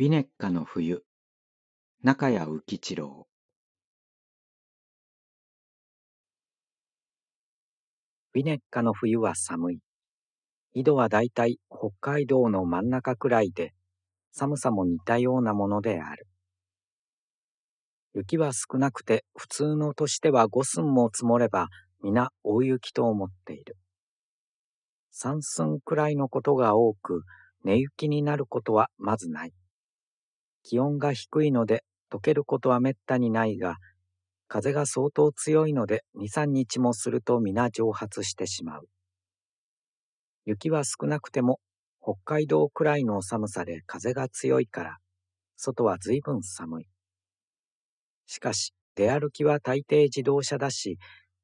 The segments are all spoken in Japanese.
ウィネッカの冬中谷宇一郎ウィネッカの冬は寒い。緯度はだいたい北海道の真ん中くらいで、寒さも似たようなものである。雪は少なくて普通の年では五寸も積もれば皆大雪と思っている。三寸くらいのことが多く、寝雪になることはまずない。気温が低いので溶けることはめったにないが、風が相当強いので2、3日もすると皆蒸発してしまう。雪は少なくても北海道くらいの寒さで風が強いから、外は随分寒い。しかし、出歩きは大抵自動車だし、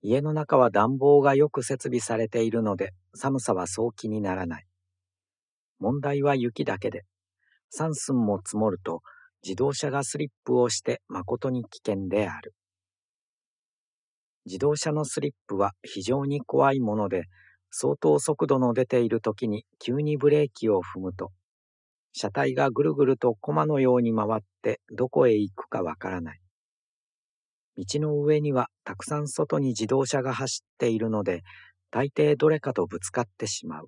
家の中は暖房がよく設備されているので、寒さはそう気にならない。問題は雪だけで、三寸も積もると自動車がスリップをして誠に危険である。自動車のスリップは非常に怖いもので、相当速度の出ている時に急にブレーキを踏むと、車体がぐるぐるとコマのように回ってどこへ行くかわからない。道の上にはたくさん外に自動車が走っているので、大抵どれかとぶつかってしまう。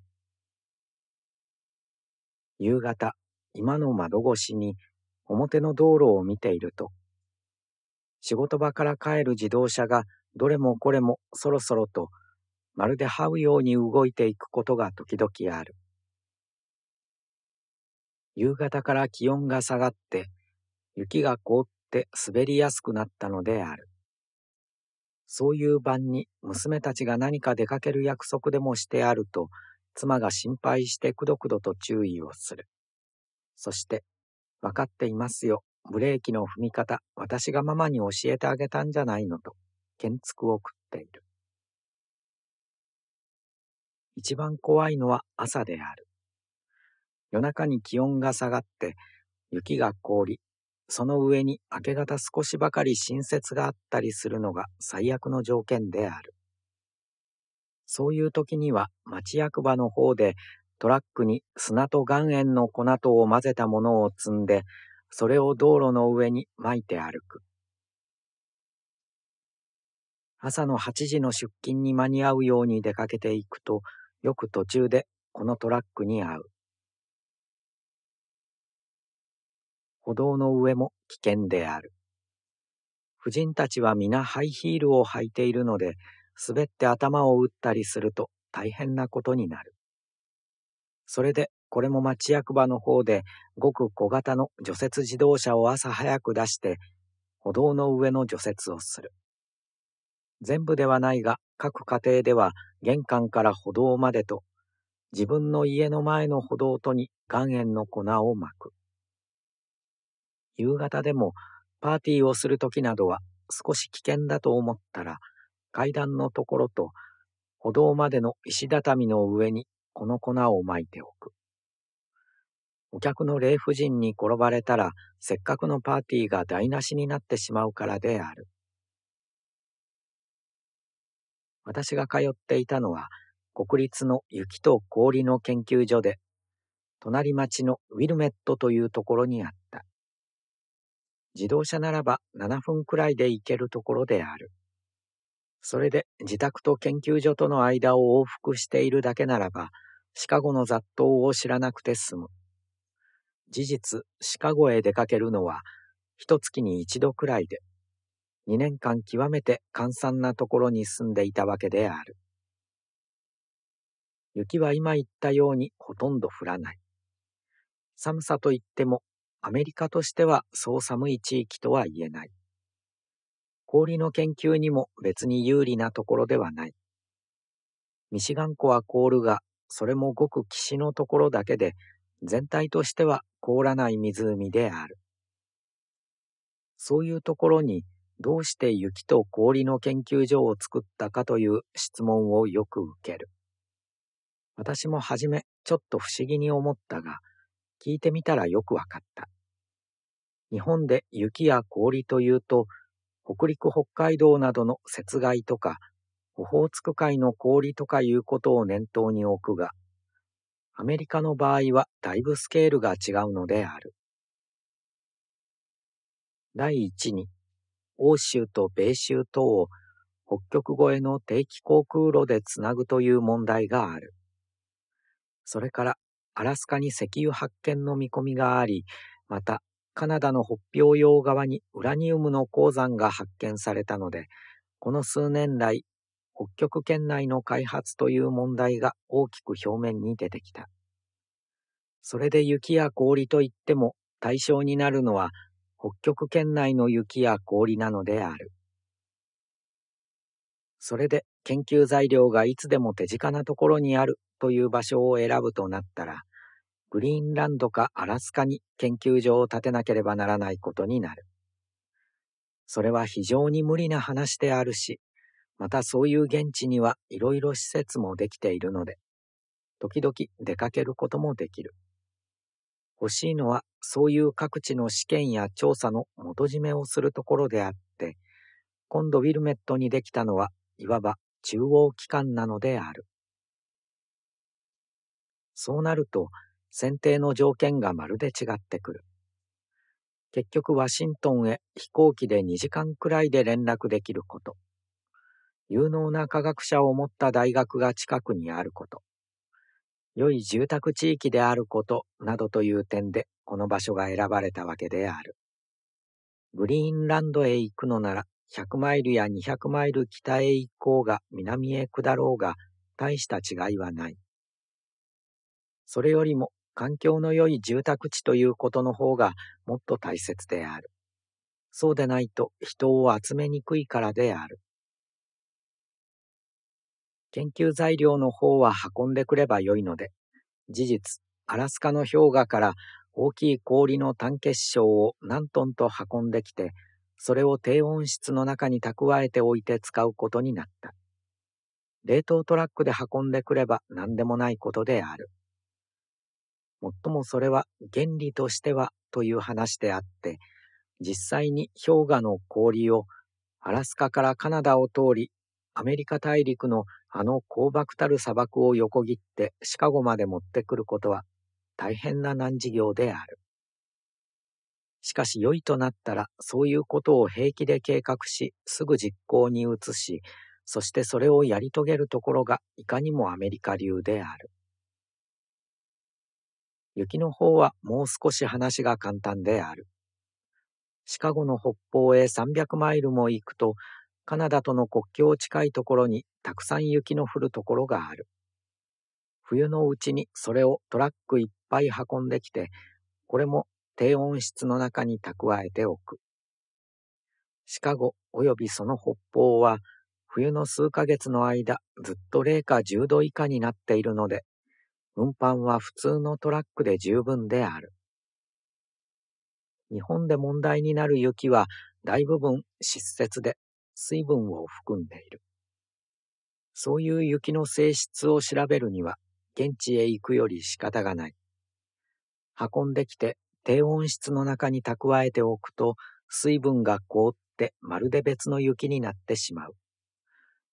夕方、今の窓越しに表の道路を見ていると、仕事場から帰る自動車がどれもこれもそろそろと、まるで這うように動いていくことが時々ある。夕方から気温が下がって、雪が凍って滑りやすくなったのである。そういう晩に娘たちが何か出かける約束でもしてあると、妻が心配してくどくどと注意をする。そして、わかっていますよ、ブレーキの踏み方、私がママに教えてあげたんじゃないのと、建築を食っている。一番怖いのは朝である。夜中に気温が下がって、雪が凍り、その上に明け方少しばかり新雪があったりするのが最悪の条件である。そういう時には町役場の方でトラックに砂と岩塩の粉とを混ぜたものを積んで、それを道路の上に巻いて歩く。朝の8時の出勤に間に合うように出かけていくと、よく途中でこのトラックに合う。歩道の上も危険である。婦人たちは皆ハイヒールを履いているので、滑って頭を打ったりすると大変なことになる。それで、これも町役場の方で、ごく小型の除雪自動車を朝早く出して、歩道の上の除雪をする。全部ではないが、各家庭では玄関から歩道までと、自分の家の前の歩道とに岩塩の粉をまく。夕方でもパーティーをするときなどは少し危険だと思ったら、階段のところと歩道までの石畳の上にこの粉をまいておく。お客の霊婦人に転ばれたら、せっかくのパーティーが台無しになってしまうからである。私が通っていたのは、国立の雪と氷の研究所で、隣町のウィルメットというところにあった。自動車ならば7分くらいで行けるところである。それで自宅と研究所との間を往復しているだけならば、シカゴの雑踏を知らなくて済む。事実、シカゴへ出かけるのは、一月に一度くらいで、二年間極めて閑散なところに住んでいたわけである。雪は今言ったようにほとんど降らない。寒さといっても、アメリカとしてはそう寒い地域とは言えない。氷の研究にも別に有利なところではない。ミシガン湖は凍るが、それもごく岸のところだけで、全体としては凍らない湖である。そういうところに、どうして雪と氷の研究所を作ったかという質問をよく受ける。私もはじめちょっと不思議に思ったが、聞いてみたらよくわかった。日本で雪や氷というと、北陸、北海道などの雪害とか、オホーツク海の氷とかいうことを念頭に置くが、アメリカの場合はだいぶスケールが違うのである。第一に、欧州と米州等を北極越えの定期航空路でつなぐという問題がある。それから、アラスカに石油発見の見込みがあり、またカナダの北平洋側にウラニウムの鉱山が発見されたので、この数年来、北極圏内の開発という問題が大きく表面に出てきた。それで雪や氷といっても対象になるのは北極圏内の雪や氷なのである。それで研究材料がいつでも手近なところにあるという場所を選ぶとなったら、グリーンランドかアラスカに研究所を建てなければならないことになる。それは非常に無理な話であるし、またそういう現地にはいろいろ施設もできているので、時々出かけることもできる。欲しいのはそういう各地の試験や調査の元締めをするところであって、今度ウィルメットにできたのはいわば中央機関なのである。そうなると、選定の条件がまるで違ってくる。結局ワシントンへ飛行機で2時間くらいで連絡できること。有能な科学者を持った大学が近くにあること。良い住宅地域であることなどという点でこの場所が選ばれたわけである。グリーンランドへ行くのなら100マイルや200マイル北へ行こうが南へ下ろうが大した違いはない。それよりも環境の良い住宅地ということの方がもっと大切である。そうでないと人を集めにくいからである。研究材料の方は運んでくればよいので、事実、アラスカの氷河から大きい氷の単結晶を何トンと運んできて、それを低温室の中に蓄えておいて使うことになった。冷凍トラックで運んでくれば何でもないことである。もっともそれは原理としてはという話であって、実際に氷河の氷をアラスカからカナダを通り、アメリカ大陸のあの高漠たる砂漠を横切ってシカゴまで持ってくることは大変な難事業である。しかし良いとなったらそういうことを平気で計画し、すぐ実行に移し、そしてそれをやり遂げるところがいかにもアメリカ流である。雪の方はもう少し話が簡単である。シカゴの北方へ300マイルも行くと、カナダとの国境近いところにたくさん雪の降るところがある。冬のうちにそれをトラックいっぱい運んできて、これも低温室の中に蓄えておく。シカゴ及びその北方は、冬の数ヶ月の間ずっと零下10度以下になっているので、運搬は普通のトラックで十分である。日本で問題になる雪は大部分湿雪で水分を含んでいる。そういう雪の性質を調べるには現地へ行くより仕方がない。運んできて低温室の中に蓄えておくと水分が凍ってまるで別の雪になってしまう。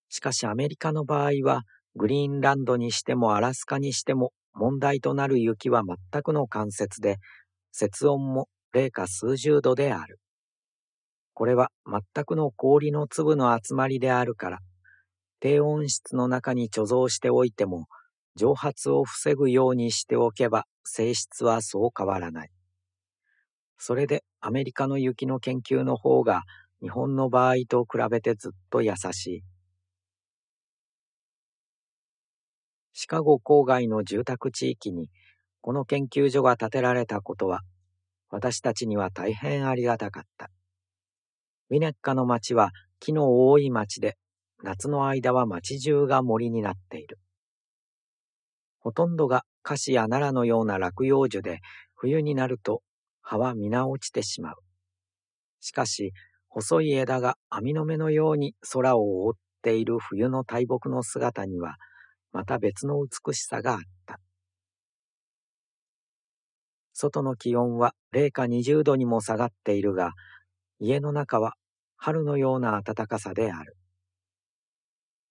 しかしアメリカの場合はグリーンランドにしてもアラスカにしても問題となる雪は全くの関節で、雪温も零下数十度である。これは全くの氷の粒の集まりであるから、低温室の中に貯蔵しておいても、蒸発を防ぐようにしておけば性質はそう変わらない。それでアメリカの雪の研究の方が日本の場合と比べてずっと優しい。シカゴ郊外の住宅地域にこの研究所が建てられたことは、私たちには大変ありがたかった。ウィネッカの町は木の多い町で、夏の間は町中が森になっている。ほとんどが菓子や奈良のような落葉樹で、冬になると葉は皆落ちてしまう。しかし、細い枝が網の目のように空を覆っている冬の大木の姿には、また別の美しさがあった。外の気温は零下二十度にも下がっているが、家の中は春のような暖かさである。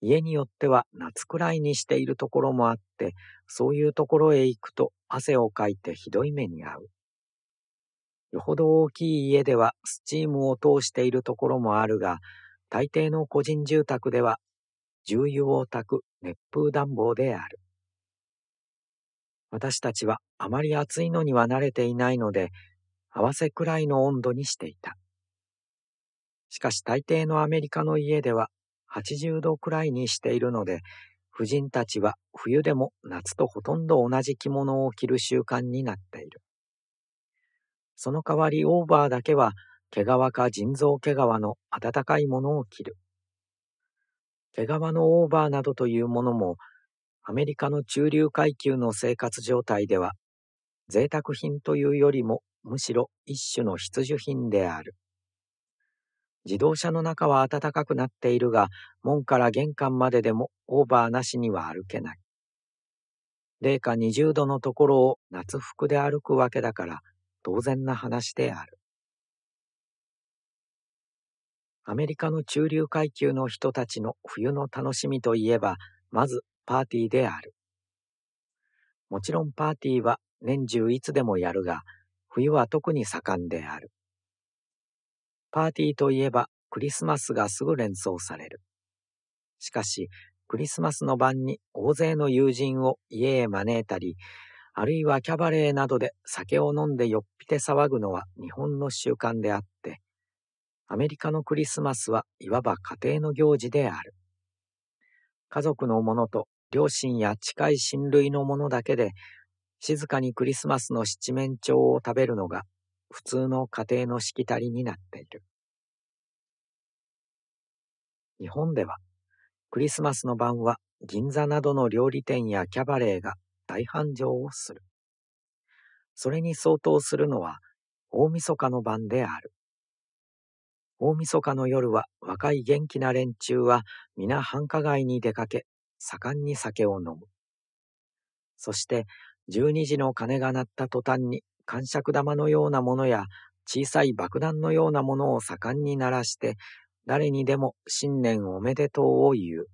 家によっては夏くらいにしているところもあって、そういうところへ行くと汗をかいてひどい目に遭う。よほど大きい家ではスチームを通しているところもあるが、大抵の個人住宅では重油を炊く熱風暖房である。私たちはあまり暑いのには慣れていないので、合わせくらいの温度にしていた。しかし大抵のアメリカの家では80度くらいにしているので、婦人たちは冬でも夏とほとんど同じ着物を着る習慣になっている。その代わりオーバーだけは毛皮か腎臓毛皮の暖かいものを着る。毛皮のオーバーなどというものも、アメリカの中流階級の生活状態では、贅沢品というよりもむしろ一種の必需品である。自動車の中は暖かくなっているが、門から玄関まででもオーバーなしには歩けない。零下20度のところを夏服で歩くわけだから、当然な話である。アメリカの中流階級の人たちの冬の楽しみといえば、まずパーティーである。もちろんパーティーは年中いつでもやるが、冬は特に盛んである。パーティーといえばクリスマスがすぐ連想される。しかし、クリスマスの晩に大勢の友人を家へ招いたり、あるいはキャバレーなどで酒を飲んでよっぴて騒ぐのは日本の習慣であっアメリカのクリスマスはいわば家庭の行事である。家族のものと両親や近い親類のものだけで、静かにクリスマスの七面鳥を食べるのが普通の家庭のしきたりになっている。日本では、クリスマスの晩は銀座などの料理店やキャバレーが大繁盛をする。それに相当するのは大晦日の晩である。大晦日の夜は若い元気な連中は皆繁華街に出かけ、盛んに酒を飲む。そして十二時の鐘が鳴った途端に感触玉のようなものや小さい爆弾のようなものを盛んに鳴らして、誰にでも新年おめでとうを言う。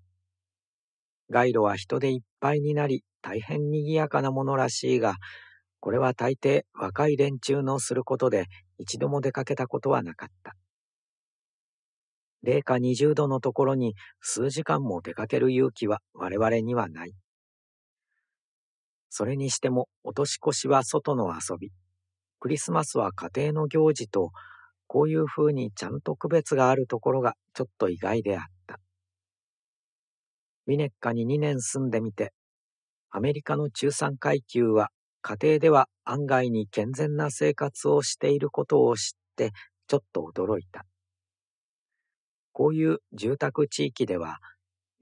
街路は人でいっぱいになり、大変賑やかなものらしいが、これは大抵若い連中のすることで一度も出かけたことはなかった。零下二十度のところに数時間も出かける勇気は我々にはない。それにしても、お年越しは外の遊び、クリスマスは家庭の行事と、こういうふうにちゃんと区別があるところがちょっと意外であった。ウィネッカに2年住んでみて、アメリカの中産階級は家庭では案外に健全な生活をしていることを知ってちょっと驚いた。こういう住宅地域では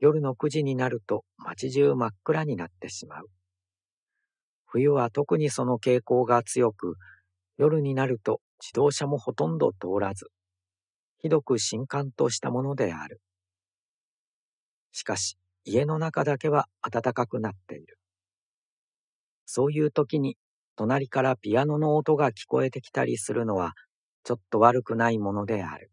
夜の9時になると街中真っ暗になってしまう。冬は特にその傾向が強く、夜になると自動車もほとんど通らず、ひどく新刊としたものである。しかし、家の中だけは暖かくなっている。そういう時に、隣からピアノの音が聞こえてきたりするのは、ちょっと悪くないものである。